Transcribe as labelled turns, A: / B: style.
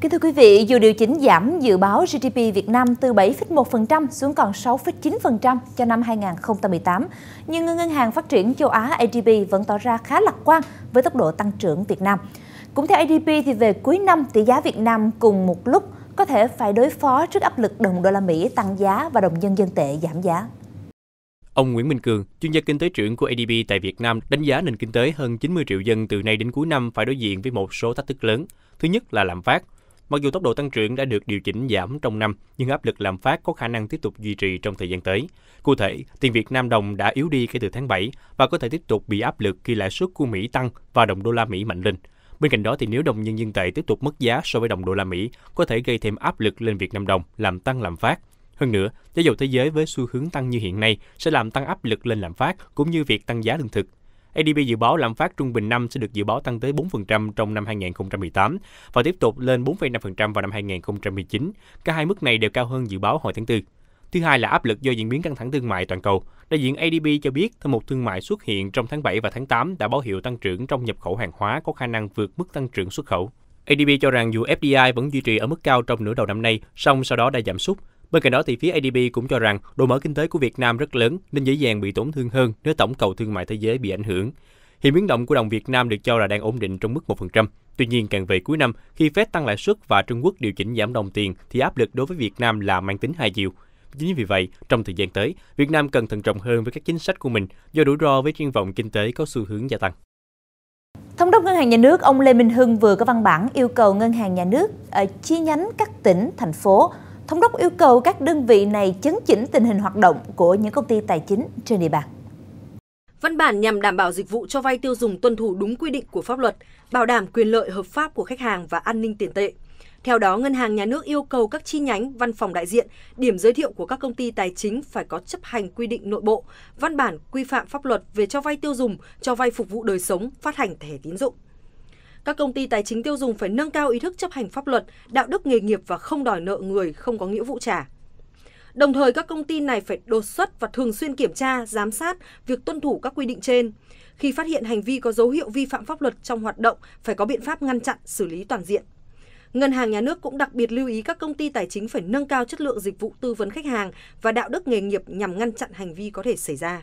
A: Kính thưa quý vị, dù điều chỉnh giảm dự báo GDP Việt Nam từ 7,1% xuống còn 6,9% cho năm 2018, nhưng Ngân hàng Phát triển Châu Á ADB vẫn tỏ ra khá lạc quan với tốc độ tăng trưởng Việt Nam. Cũng theo ADB thì về cuối năm tỷ giá Việt Nam cùng một lúc có thể phải đối phó trước áp lực đồng đô la Mỹ tăng giá và đồng nhân dân tệ giảm giá.
B: Ông Nguyễn Minh Cường, chuyên gia kinh tế trưởng của ADB tại Việt Nam, đánh giá nền kinh tế hơn 90 triệu dân từ nay đến cuối năm phải đối diện với một số thách thức lớn. Thứ nhất là lạm phát, Mặc dù tốc độ tăng trưởng đã được điều chỉnh giảm trong năm, nhưng áp lực lạm phát có khả năng tiếp tục duy trì trong thời gian tới. Cụ thể, tiền Việt Nam đồng đã yếu đi kể từ tháng 7 và có thể tiếp tục bị áp lực khi lãi suất của Mỹ tăng và đồng đô la Mỹ mạnh lên. Bên cạnh đó thì nếu đồng nhân dân tệ tiếp tục mất giá so với đồng đô la Mỹ, có thể gây thêm áp lực lên Việt Nam đồng, làm tăng lạm phát. Hơn nữa, giá dầu thế giới với xu hướng tăng như hiện nay sẽ làm tăng áp lực lên lạm phát cũng như việc tăng giá lương thực. ADB dự báo lạm phát trung bình năm sẽ được dự báo tăng tới 4% trong năm 2018 và tiếp tục lên 4,5% vào năm 2019. Cả hai mức này đều cao hơn dự báo hồi tháng 4. Thứ hai là áp lực do diễn biến căng thẳng thương mại toàn cầu. Đại diện ADB cho biết thâm một thương mại xuất hiện trong tháng 7 và tháng 8 đã báo hiệu tăng trưởng trong nhập khẩu hàng hóa có khả năng vượt mức tăng trưởng xuất khẩu. ADB cho rằng dù FDI vẫn duy trì ở mức cao trong nửa đầu năm nay, song sau đó đã giảm sút. Bên cạnh đó thì phía ADB cũng cho rằng độ mở kinh tế của Việt Nam rất lớn nên dễ dàng bị tổn thương hơn nếu tổng cầu thương mại thế giới bị ảnh hưởng. Hiện biến động của đồng Việt Nam được cho là đang ổn định trong mức 1%. Tuy nhiên, càng về cuối năm, khi Fed tăng lãi suất và Trung Quốc điều chỉnh giảm đồng tiền thì áp lực đối với Việt Nam là mang tính hai chiều. Chính vì vậy, trong thời gian tới, Việt Nam cần thận trọng hơn với các chính sách của mình do rủi ro với triển vọng kinh tế có xu hướng gia tăng.
A: Thống đốc Ngân hàng Nhà nước ông Lê Minh Hưng vừa có văn bản yêu cầu Ngân hàng Nhà nước ở ờ, chi nhánh các tỉnh, thành phố Thống đốc yêu cầu các đơn vị này chấn chỉnh tình hình hoạt động của những công ty tài chính trên địa bàn.
C: Văn bản nhằm đảm bảo dịch vụ cho vay tiêu dùng tuân thủ đúng quy định của pháp luật, bảo đảm quyền lợi hợp pháp của khách hàng và an ninh tiền tệ. Theo đó, Ngân hàng Nhà nước yêu cầu các chi nhánh, văn phòng đại diện, điểm giới thiệu của các công ty tài chính phải có chấp hành quy định nội bộ, văn bản quy phạm pháp luật về cho vay tiêu dùng, cho vay phục vụ đời sống, phát hành thẻ tín dụng. Các công ty tài chính tiêu dùng phải nâng cao ý thức chấp hành pháp luật, đạo đức nghề nghiệp và không đòi nợ người không có nghĩa vụ trả. Đồng thời các công ty này phải đột xuất và thường xuyên kiểm tra, giám sát việc tuân thủ các quy định trên. Khi phát hiện hành vi có dấu hiệu vi phạm pháp luật trong hoạt động, phải có biện pháp ngăn chặn, xử lý toàn diện. Ngân hàng nhà nước cũng đặc biệt lưu ý các công ty tài chính phải nâng cao chất lượng dịch vụ tư vấn khách hàng và đạo đức nghề nghiệp nhằm ngăn chặn hành vi có thể xảy ra.